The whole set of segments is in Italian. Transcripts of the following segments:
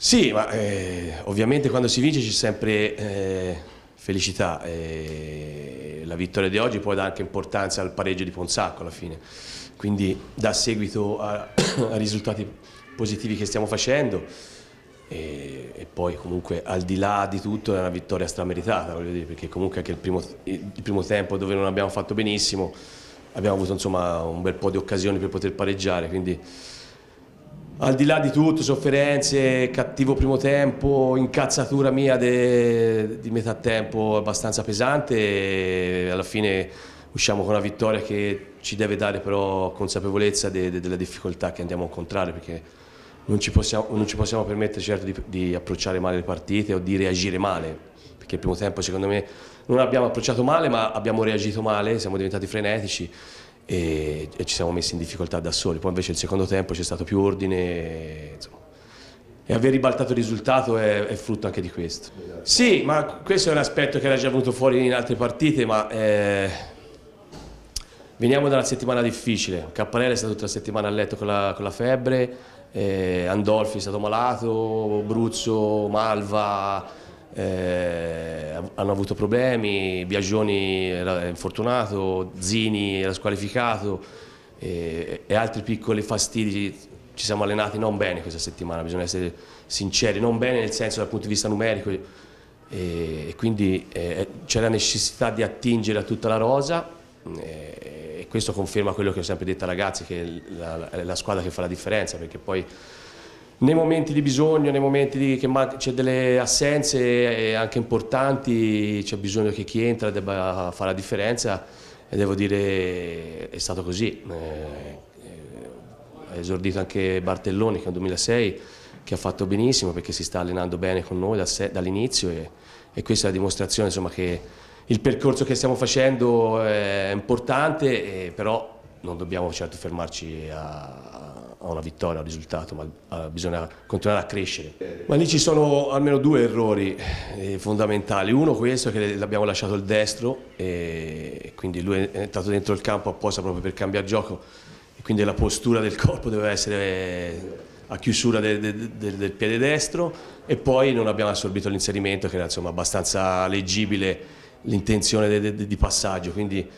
Sì, ma eh, ovviamente quando si vince c'è sempre eh, felicità. Eh, la vittoria di oggi poi dà anche importanza al pareggio di Ponsacco alla fine, quindi dà seguito a, ai risultati positivi che stiamo facendo e, e, poi comunque al di là di tutto è una vittoria strameritata, voglio dire, perché comunque anche il primo, il primo tempo dove non abbiamo fatto benissimo abbiamo avuto insomma un bel po' di occasioni per poter pareggiare, quindi al di là di tutto, sofferenze, cattivo primo tempo, incazzatura mia de, di metà tempo abbastanza pesante e alla fine usciamo con una vittoria che ci deve dare però consapevolezza de, de, delle difficoltà che andiamo a incontrare perché non ci possiamo, non ci possiamo permettere certo di, di approcciare male le partite o di reagire male perché il primo tempo secondo me non abbiamo approcciato male ma abbiamo reagito male, siamo diventati frenetici e, e, ci siamo messi in difficoltà da soli. Poi invece il secondo tempo c'è stato più ordine e, insomma, e aver ribaltato il risultato è, è, frutto anche di questo. Sì, ma questo è un aspetto che era già venuto fuori in altre partite, ma eh, veniamo da una settimana difficile. Capparelli è stato tutta la settimana a letto con la, con la febbre, eh, Andolfi è stato malato, Bruzzo, Malva eh, hanno avuto problemi, Biagioni era infortunato, Zini era squalificato eh, e altri piccoli fastidi. Ci siamo allenati non bene questa settimana, bisogna essere sinceri, non bene nel senso dal punto di vista numerico e, e quindi eh, eh c'è la necessità di attingere a tutta la rosa eh, e questo conferma quello che ho sempre detto ai ragazzi che è la, la, la squadra che fa la differenza perché poi nei momenti di bisogno, nei momenti di, che c'è delle assenze eh, anche importanti, c'è bisogno che chi entra debba fare la differenza e devo dire eh, è stato così. Eh, ha esordito anche Bartelloni che nel 2006 che ha fatto benissimo perché si sta allenando bene con noi dall'inizio e, e, questa è la dimostrazione insomma, che il percorso che stiamo facendo è importante, però non dobbiamo certo fermarci a, a una vittoria, a un risultato, ma a, bisogna continuare a crescere. Ma lì ci sono almeno due errori eh, fondamentali. Uno questo è che l'abbiamo lasciato il destro, e quindi lui è entrato dentro il campo apposta proprio per cambiare gioco, e quindi la postura del corpo doveva essere a chiusura del, del, del piede destro e poi non abbiamo assorbito l'inserimento che era insomma abbastanza leggibile l'intenzione di passaggio. Quindi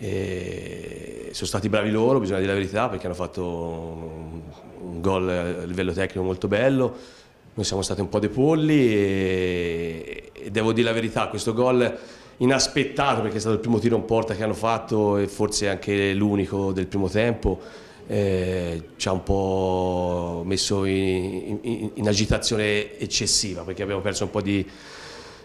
e sono stati bravi loro, bisogna dire la verità, perché hanno fatto un gol a livello tecnico molto bello. Noi siamo stati un po' dei polli e, e devo dire la verità, questo gol inaspettato perché è stato il primo tiro in porta che hanno fatto e forse anche l'unico del primo tempo, eh, ci ha un po' messo in, in, in agitazione eccessiva perché abbiamo perso un po' di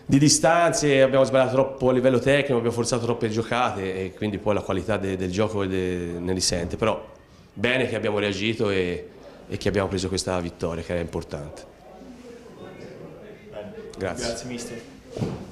di distanze, abbiamo sbagliato troppo a livello tecnico, abbiamo forzato troppe giocate e quindi poi la qualità de, del gioco de, ne risente, però bene che abbiamo reagito e, e, che abbiamo preso questa vittoria che era importante. Grazie. Grazie mister.